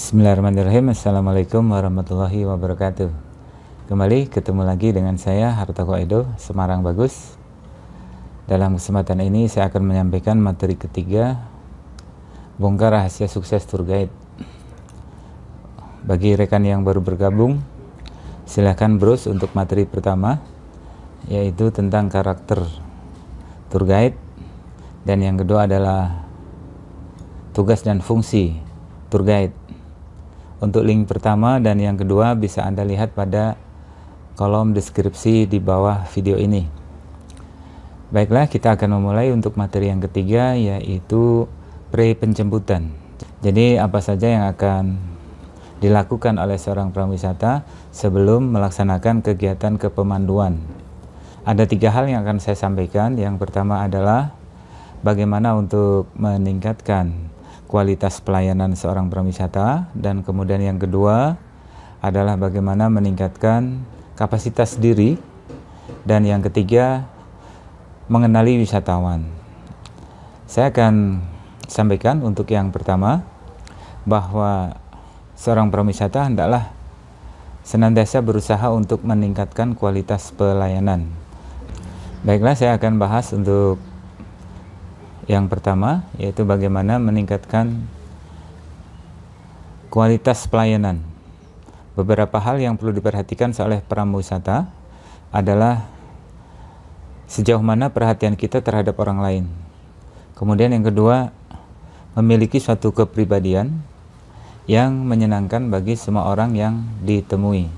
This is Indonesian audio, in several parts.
Bismillahirrahmanirrahim Assalamualaikum warahmatullahi wabarakatuh Kembali ketemu lagi dengan saya Hartoko Edo, Semarang Bagus Dalam kesempatan ini saya akan menyampaikan materi ketiga Bongkar rahasia sukses tour guide Bagi rekan yang baru bergabung Silahkan browse untuk materi pertama Yaitu tentang karakter tour guide Dan yang kedua adalah tugas dan fungsi tour guide untuk link pertama dan yang kedua bisa Anda lihat pada kolom deskripsi di bawah video ini. Baiklah, kita akan memulai untuk materi yang ketiga yaitu pre-penjemputan. Jadi apa saja yang akan dilakukan oleh seorang pramwisata sebelum melaksanakan kegiatan kepemanduan. Ada tiga hal yang akan saya sampaikan. Yang pertama adalah bagaimana untuk meningkatkan kualitas pelayanan seorang pariwisata dan kemudian yang kedua adalah bagaimana meningkatkan kapasitas diri dan yang ketiga mengenali wisatawan. Saya akan sampaikan untuk yang pertama bahwa seorang pariwisata hendaklah senantiasa berusaha untuk meningkatkan kualitas pelayanan. Baiklah, saya akan bahas untuk yang pertama yaitu bagaimana meningkatkan kualitas pelayanan. Beberapa hal yang perlu diperhatikan oleh pramu wisata adalah sejauh mana perhatian kita terhadap orang lain. Kemudian yang kedua, memiliki suatu kepribadian yang menyenangkan bagi semua orang yang ditemui.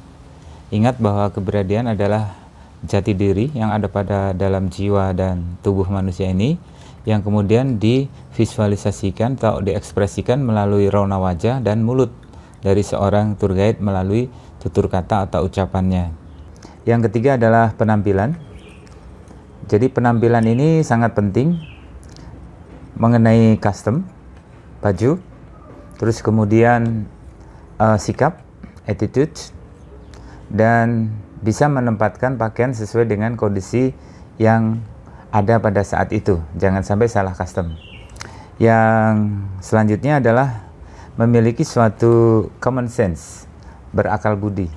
Ingat bahwa kepribadian adalah jati diri yang ada pada dalam jiwa dan tubuh manusia ini yang kemudian divisualisasikan atau diekspresikan melalui rona wajah dan mulut dari seorang tour guide melalui tutur kata atau ucapannya. Yang ketiga adalah penampilan. Jadi penampilan ini sangat penting mengenai custom baju, terus kemudian uh, sikap, attitude, dan bisa menempatkan pakaian sesuai dengan kondisi yang ada pada saat itu. Jangan sampai salah custom. Yang selanjutnya adalah memiliki suatu common sense, berakal budi.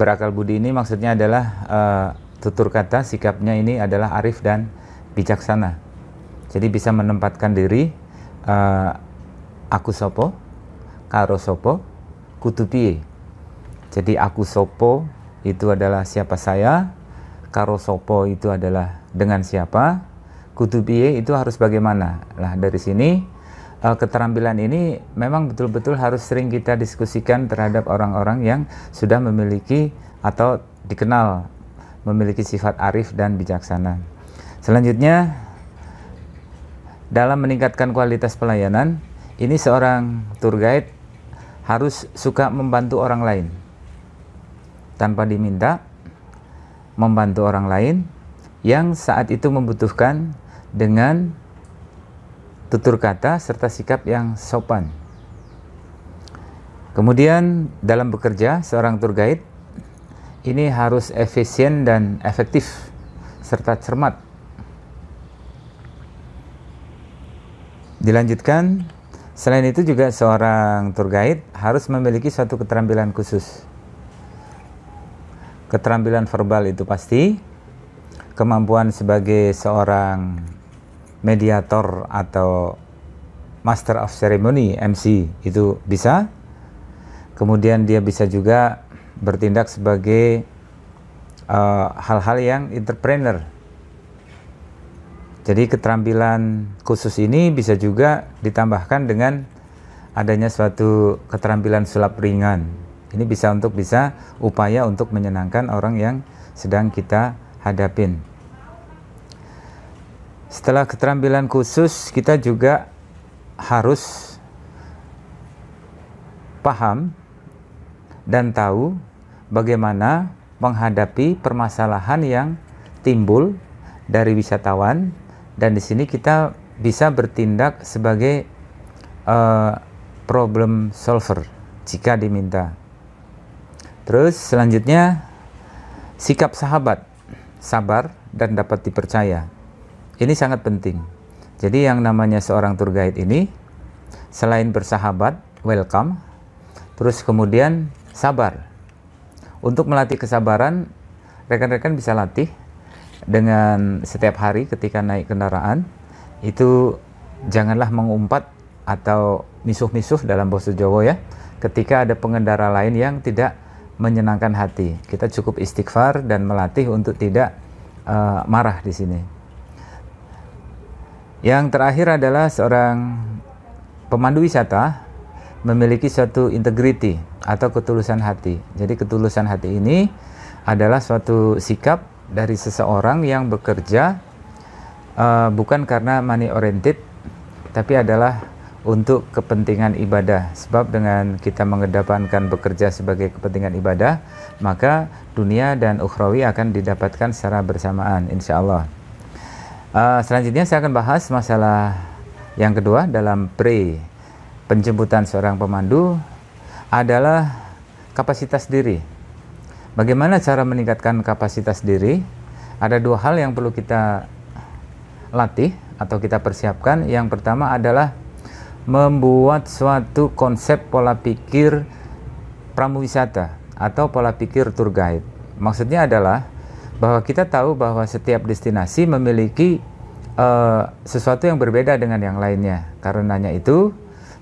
Berakal budi ini maksudnya adalah uh, tutur kata sikapnya ini adalah arif dan bijaksana. Jadi bisa menempatkan diri uh, aku sopo, karo sopo, kutupi. Jadi aku sopo itu adalah siapa saya, karo sopo itu adalah dengan siapa, kudu piye itu harus bagaimana. lah dari sini eh, keterampilan ini memang betul-betul harus sering kita diskusikan terhadap orang-orang yang sudah memiliki atau dikenal memiliki sifat arif dan bijaksana. Selanjutnya dalam meningkatkan kualitas pelayanan, ini seorang tour guide harus suka membantu orang lain tanpa diminta membantu orang lain yang saat itu membutuhkan dengan tutur kata serta sikap yang sopan. Kemudian dalam bekerja seorang tour guide ini harus efisien dan efektif serta cermat. Dilanjutkan, selain itu juga seorang tour guide harus memiliki suatu keterampilan khusus keterampilan verbal itu pasti, kemampuan sebagai seorang mediator atau master of ceremony MC itu bisa. Kemudian dia bisa juga bertindak sebagai eh, hal-hal uh, yang entrepreneur. Jadi keterampilan khusus ini bisa juga ditambahkan dengan adanya suatu keterampilan sulap ringan ini bisa untuk bisa upaya untuk menyenangkan orang yang sedang kita hadapin. Setelah keterampilan khusus, kita juga harus paham dan tahu bagaimana menghadapi permasalahan yang timbul dari wisatawan dan di sini kita bisa bertindak sebagai uh, problem solver jika diminta. Terus selanjutnya sikap sahabat sabar dan dapat dipercaya. Ini sangat penting. Jadi yang namanya seorang tour guide ini selain bersahabat, welcome, terus kemudian sabar. Untuk melatih kesabaran, rekan-rekan bisa latih dengan setiap hari ketika naik kendaraan itu janganlah mengumpat atau misuh-misuh dalam bahasa Jawa ya ketika ada pengendara lain yang tidak menyenangkan hati. Kita cukup istighfar dan melatih untuk tidak uh, marah di sini. Yang terakhir adalah seorang pemandu wisata memiliki suatu integriti atau ketulusan hati. Jadi ketulusan hati ini adalah suatu sikap dari seseorang yang bekerja uh, bukan karena money oriented tapi adalah untuk kepentingan ibadah. Sebab dengan kita mengedepankan bekerja sebagai kepentingan ibadah, maka dunia dan ukhrawi akan didapatkan secara bersamaan, insya Allah. Uh, eh, selanjutnya saya akan bahas masalah yang kedua dalam pre penjemputan seorang pemandu adalah kapasitas diri. Bagaimana cara meningkatkan kapasitas diri? Ada dua hal yang perlu kita latih atau kita persiapkan. Yang pertama adalah membuat suatu konsep pola pikir pramuwisata atau pola pikir tour guide. Maksudnya adalah bahwa kita tahu bahwa setiap destinasi memiliki uh, sesuatu yang berbeda dengan yang lainnya. Karenanya itu,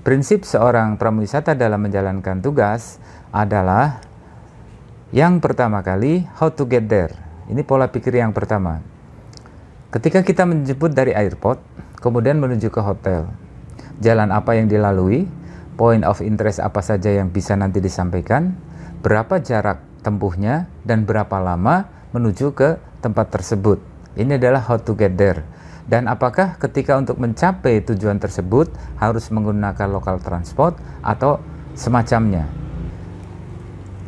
prinsip seorang pramuwisata dalam menjalankan tugas adalah yang pertama kali how to get there. Ini pola pikir yang pertama. Ketika kita menjemput dari airport, kemudian menuju ke hotel, jalan apa yang dilalui, point of interest apa saja yang bisa nanti disampaikan, berapa jarak tempuhnya, dan berapa lama menuju ke tempat tersebut. Ini adalah how to get there. Dan apakah ketika untuk mencapai tujuan tersebut harus menggunakan lokal transport atau semacamnya.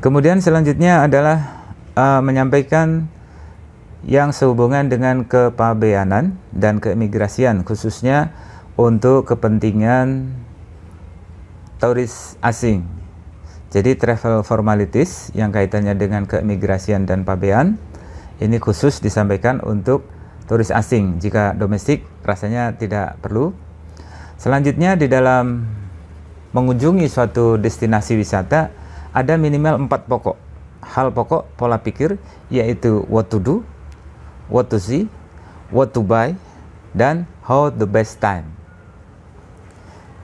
Kemudian selanjutnya adalah uh, menyampaikan yang sehubungan dengan kepabeanan dan keimigrasian khususnya untuk kepentingan turis asing. Jadi travel formalities yang kaitannya dengan keimigrasian dan pabean ini khusus disampaikan untuk turis asing. Jika domestik rasanya tidak perlu. Selanjutnya di dalam mengunjungi suatu destinasi wisata ada minimal empat pokok hal pokok pola pikir yaitu what to do, what to see, what to buy, dan how the best time.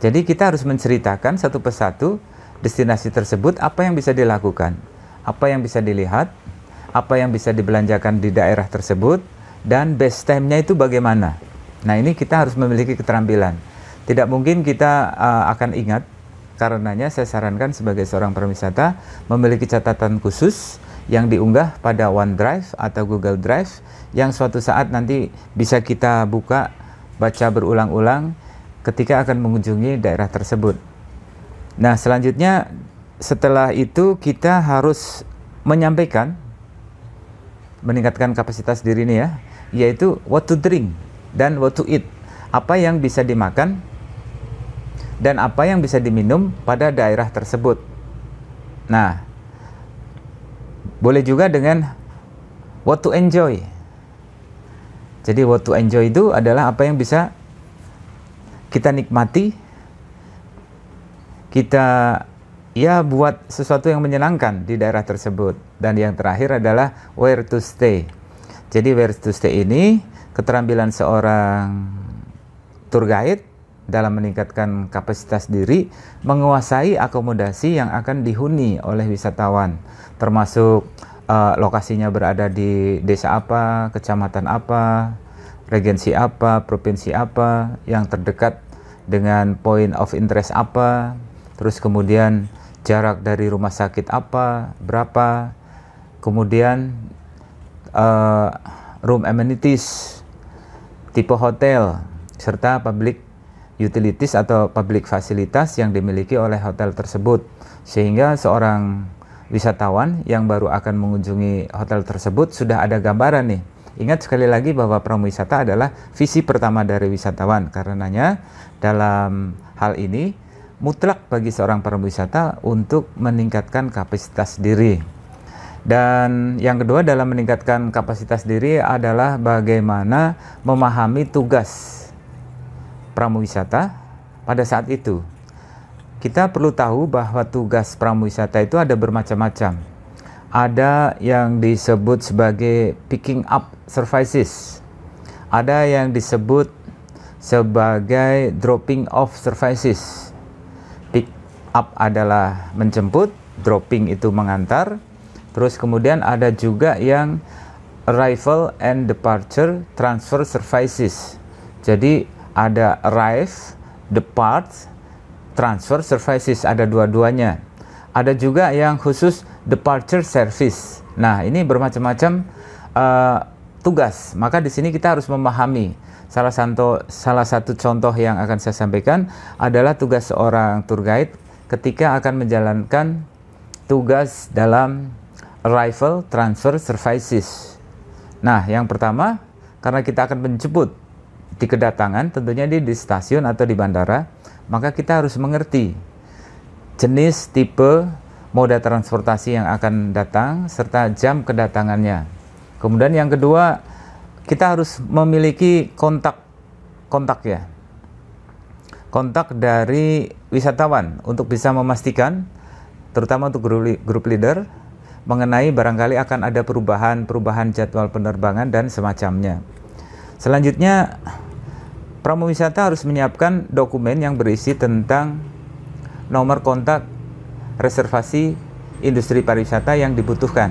Jadi kita harus menceritakan satu persatu destinasi tersebut apa yang bisa dilakukan, apa yang bisa dilihat, apa yang bisa dibelanjakan di daerah tersebut, dan best time-nya itu bagaimana. Nah ini kita harus memiliki keterampilan. Tidak mungkin kita uh, akan ingat, karenanya saya sarankan sebagai seorang perwisata memiliki catatan khusus yang diunggah pada OneDrive atau Google Drive yang suatu saat nanti bisa kita buka, baca berulang-ulang, ketika akan mengunjungi daerah tersebut. Nah, selanjutnya setelah itu kita harus menyampaikan meningkatkan kapasitas diri ini ya, yaitu what to drink dan what to eat. Apa yang bisa dimakan dan apa yang bisa diminum pada daerah tersebut. Nah, boleh juga dengan what to enjoy. Jadi what to enjoy itu adalah apa yang bisa kita nikmati, kita ya buat sesuatu yang menyenangkan di daerah tersebut. Dan yang terakhir adalah where to stay. Jadi where to stay ini keterampilan seorang tour guide dalam meningkatkan kapasitas diri menguasai akomodasi yang akan dihuni oleh wisatawan termasuk uh, lokasinya berada di desa apa, kecamatan apa, regensi apa, provinsi apa yang terdekat dengan point of interest apa, terus kemudian jarak dari rumah sakit apa, berapa, kemudian uh, room amenities, tipe hotel, serta public utilities atau public fasilitas yang dimiliki oleh hotel tersebut, sehingga seorang wisatawan yang baru akan mengunjungi hotel tersebut sudah ada gambaran nih Ingat sekali lagi bahwa promo adalah visi pertama dari wisatawan. Karenanya dalam hal ini mutlak bagi seorang pramwisata untuk meningkatkan kapasitas diri. Dan yang kedua dalam meningkatkan kapasitas diri adalah bagaimana memahami tugas pramwisata pada saat itu. Kita perlu tahu bahwa tugas pramwisata itu ada bermacam-macam ada yang disebut sebagai picking up services, ada yang disebut sebagai dropping off services. Pick up adalah menjemput, dropping itu mengantar. Terus kemudian ada juga yang arrival and departure transfer services. Jadi ada arrive, depart, transfer services ada dua-duanya ada juga yang khusus departure service. Nah, ini bermacam-macam uh, tugas. Maka di sini kita harus memahami. Salah satu salah satu contoh yang akan saya sampaikan adalah tugas seorang tour guide ketika akan menjalankan tugas dalam arrival transfer services. Nah, yang pertama karena kita akan menjemput di kedatangan tentunya di, di stasiun atau di bandara, maka kita harus mengerti jenis, tipe, moda transportasi yang akan datang, serta jam kedatangannya. Kemudian yang kedua, kita harus memiliki kontak kontak ya. Kontak dari wisatawan untuk bisa memastikan terutama untuk grup leader mengenai barangkali akan ada perubahan-perubahan jadwal penerbangan dan semacamnya. Selanjutnya, pramu wisata harus menyiapkan dokumen yang berisi tentang nomor kontak reservasi industri pariwisata yang dibutuhkan.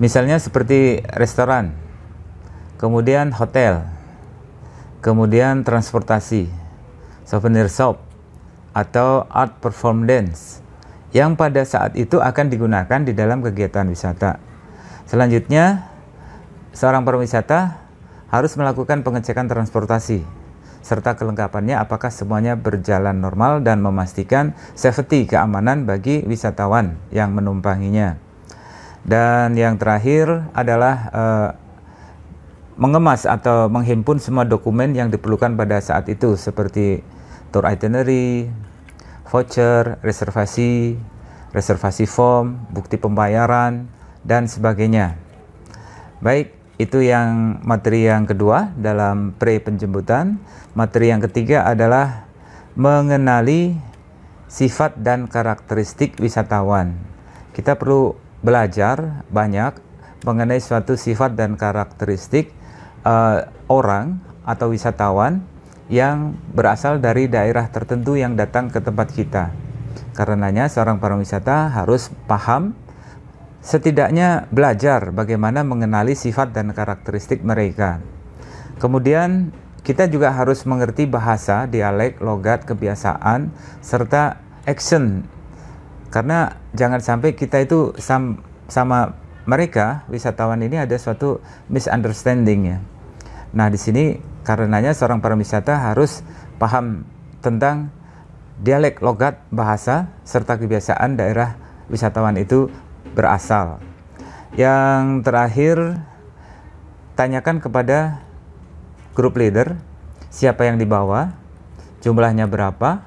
Misalnya seperti restoran, kemudian hotel, kemudian transportasi, souvenir shop, atau art perform dance yang pada saat itu akan digunakan di dalam kegiatan wisata. Selanjutnya, seorang pariwisata harus melakukan pengecekan transportasi serta kelengkapannya apakah semuanya berjalan normal dan memastikan safety keamanan bagi wisatawan yang menumpanginya. Dan yang terakhir adalah uh, mengemas atau menghimpun semua dokumen yang diperlukan pada saat itu seperti tour itinerary, voucher, reservasi, reservasi form, bukti pembayaran dan sebagainya. Baik, itu yang materi yang kedua dalam pre penjemputan. Materi yang ketiga adalah mengenali sifat dan karakteristik wisatawan. Kita perlu belajar banyak mengenai suatu sifat dan karakteristik uh, orang atau wisatawan yang berasal dari daerah tertentu yang datang ke tempat kita. Karenanya seorang pariwisata harus paham setidaknya belajar bagaimana mengenali sifat dan karakteristik mereka. Kemudian, kita juga harus mengerti bahasa, dialek, logat, kebiasaan, serta action. Karena jangan sampai kita itu sam sama mereka, wisatawan ini ada suatu misunderstanding ya. Nah, di sini karenanya seorang para wisata harus paham tentang dialek, logat, bahasa, serta kebiasaan daerah wisatawan itu berasal. Yang terakhir, tanyakan kepada grup leader siapa yang dibawa, jumlahnya berapa,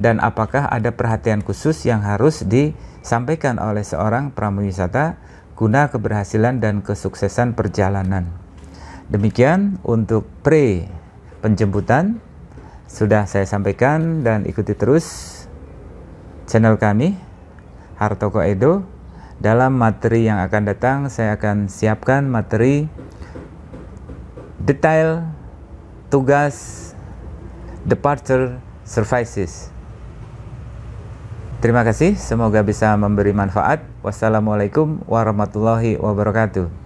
dan apakah ada perhatian khusus yang harus disampaikan oleh seorang pramuwisata guna keberhasilan dan kesuksesan perjalanan. Demikian untuk pre penjemputan sudah saya sampaikan dan ikuti terus channel kami Hartoko Edo dalam materi yang akan datang, saya akan siapkan materi detail tugas departure services. Terima kasih, semoga bisa memberi manfaat. Wassalamualaikum warahmatullahi wabarakatuh.